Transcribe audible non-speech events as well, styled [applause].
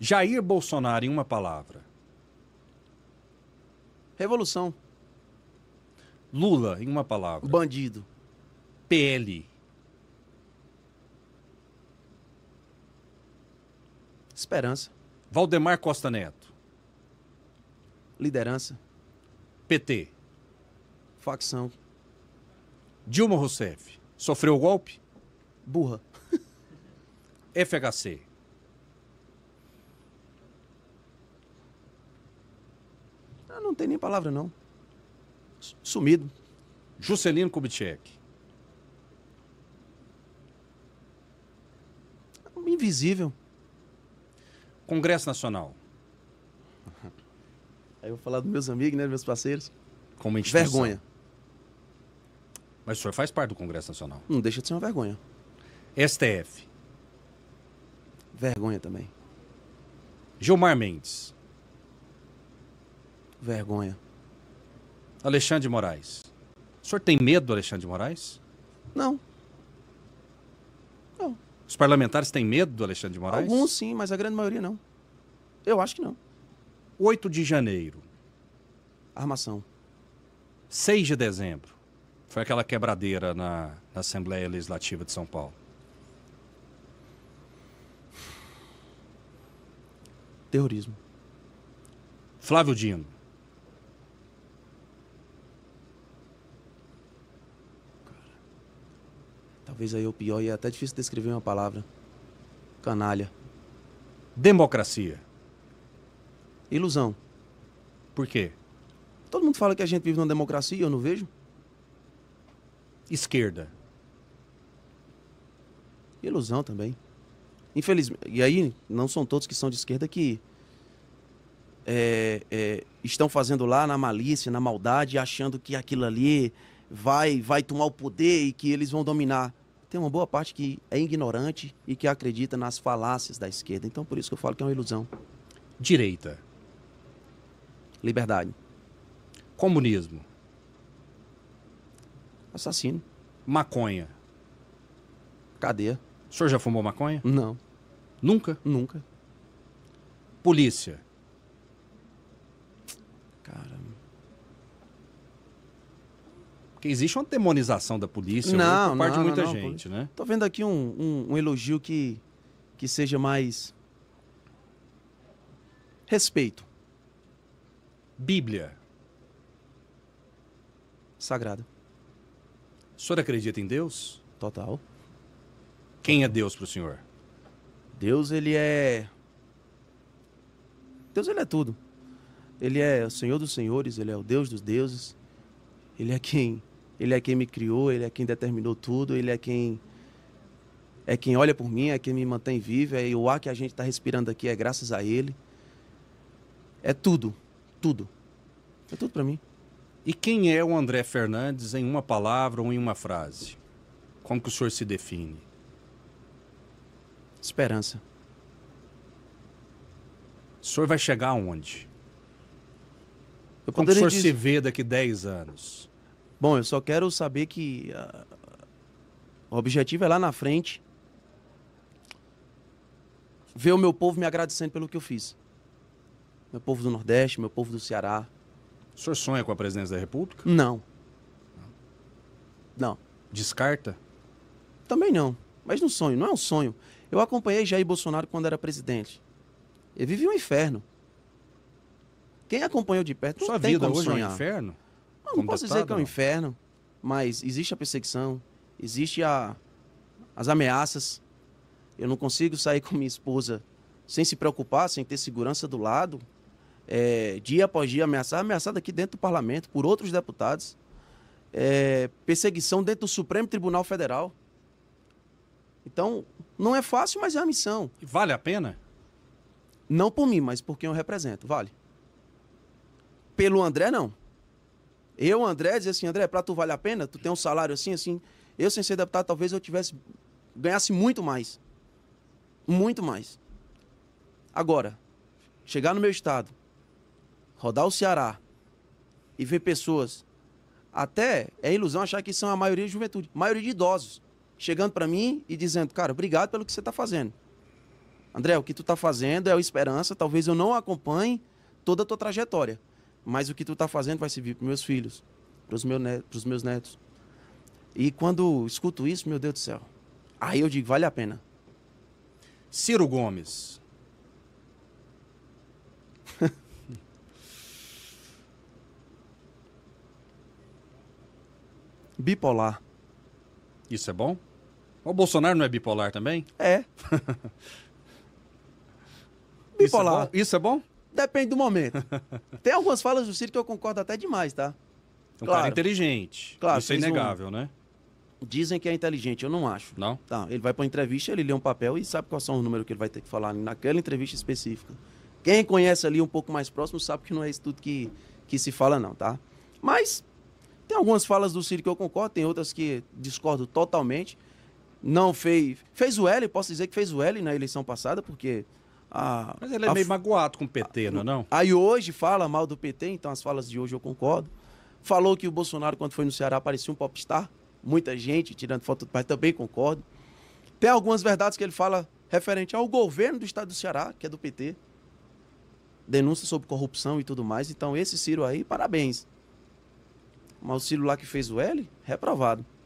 Jair Bolsonaro, em uma palavra. Revolução. Lula, em uma palavra. Bandido. PL. Esperança. Valdemar Costa Neto. Liderança. PT. Facção. Dilma Rousseff. Sofreu golpe? Burra. FHC. não tem nem palavra, não. Sumido. Juscelino Kubitschek. Invisível. Congresso Nacional. [laughs] Aí eu vou falar dos meus amigos, né? meus parceiros. Como instituição. Vergonha. Mas o senhor faz parte do Congresso Nacional. Não deixa de ser uma vergonha. STF. Vergonha também. Gilmar Mendes. Vergonha. Alexandre de Moraes. O senhor tem medo do Alexandre de Moraes? Não. Não. Os parlamentares têm medo do Alexandre de Moraes? Alguns sim, mas a grande maioria não. Eu acho que não. 8 de janeiro. Armação. 6 de dezembro. Foi aquela quebradeira na, na Assembleia Legislativa de São Paulo. Terrorismo. Flávio Dino. talvez aí o pior, e é até difícil descrever uma palavra. Canalha. Democracia. Ilusão. Por quê? Todo mundo fala que a gente vive numa democracia, eu não vejo. Esquerda. Ilusão também. Infelizmente. E aí, não são todos que são de esquerda que é, é, estão fazendo lá na malícia, na maldade, achando que aquilo ali vai, vai tomar o poder e que eles vão dominar tem uma boa parte que é ignorante e que acredita nas falácias da esquerda. Então, por isso que eu falo que é uma ilusão. Direita. Liberdade. Comunismo. Assassino. Maconha. Cadeia. O senhor já fumou maconha? Não. Nunca? Nunca. Polícia. Caramba. Porque existe uma demonização da polícia não, por parte não, de muita não, gente, né? Tô vendo aqui um, um, um, elogio que, que seja mais. Respeito. Bíblia. Sagrada. O senhor acredita em Deus? Total. Quem é Deus para o senhor? Deus, ele é. Deus, ele é tudo. Ele é o Senhor dos Senhores, ele é o Deus dos deuses. Ele é quem ele é quem me criou, ele é quem determinou tudo, ele é quem é quem olha por mim, é quem me mantém vivo, é o ar que a gente está respirando aqui é graças a ele. É tudo, tudo. É tudo para mim. E quem é o André Fernandes em uma palavra ou em uma frase? Como que o senhor se define? Esperança. O senhor vai chegar aonde? Eu Como o senhor diz... se vê daqui 10 anos? Bom, eu só quero saber que ah, o objetivo é lá na frente ver o meu povo me agradecendo pelo que eu fiz. Meu povo do Nordeste, meu povo do Ceará. O senhor sonha com a presidência da República? Não. Não. Descarta? Também não. Mas não sonho, não é um sonho. Eu acompanhei Jair Bolsonaro quando era presidente. Ele vivia um inferno. Quem acompanhou de perto não Sua tem vida como hoje sonhar. é um inferno? Não, não posso dizer que é um inferno, mas existe a perseguição, existe a, as ameaças. Eu não consigo sair [laughs] com minha esposa sem se preocupar, sem ter segurança do lado, é, dia após dia ameaçada, ameaçada aqui dentro do parlamento por outros deputados, é, perseguição dentro do Supremo Tribunal Federal. Então, não é fácil, mas é a missão. Vale a pena? Não por mim, mas por quem eu represento, vale. Pelo André, não. Eu, André, dizer assim, André, pra tu vale a pena? Tu tem um salário assim, assim. Eu, sem ser deputado, talvez eu tivesse. ganhasse muito mais. Muito mais. Agora, chegar no meu estado, rodar o Ceará e ver pessoas. Até é ilusão achar que são a maioria de juventude, maioria de idosos, chegando para mim e dizendo: Cara, obrigado pelo que você está fazendo. André, o que tu está fazendo é a esperança. Talvez eu não acompanhe toda a tua trajetória, mas o que tu está fazendo vai servir para meus filhos, para os meus netos. E quando escuto isso, meu Deus do céu, aí eu digo, vale a pena. Ciro Gomes. [laughs] bipolar. Isso é bom? O Bolsonaro não é bipolar também? É. [laughs] é bipolar. Isso é bom? Isso é bom? Depende do momento. [laughs] Tem algumas falas do Ciro que eu concordo até demais, tá? É um claro. cara inteligente. Claro, Isso é inegável, um... né? Dizem que é inteligente, eu não acho. Não? Tá, ele vai para entrevista, ele lê um papel e sabe quais são os números que ele vai ter que falar naquela entrevista específica. Quem conhece ali um pouco mais próximo sabe que não é isso tudo que, que se fala, não, tá? Mas tem algumas falas do Ciro que eu concordo, tem outras que discordo totalmente. Não fez. Fez o L, posso dizer que fez o L na eleição passada, porque a, Mas ele é a... meio magoado com o PT, não é não? Aí hoje fala mal do PT, então as falas de hoje eu concordo. Falou que o Bolsonaro, quando foi no Ceará, parecia um popstar. Muita gente tirando foto do pai, também concordo. Tem algumas verdades que ele fala referente ao governo do estado do Ceará, que é do PT. Denúncia sobre corrupção e tudo mais. Então, esse Ciro aí, parabéns. Mas o Ciro lá que fez o L, reprovado.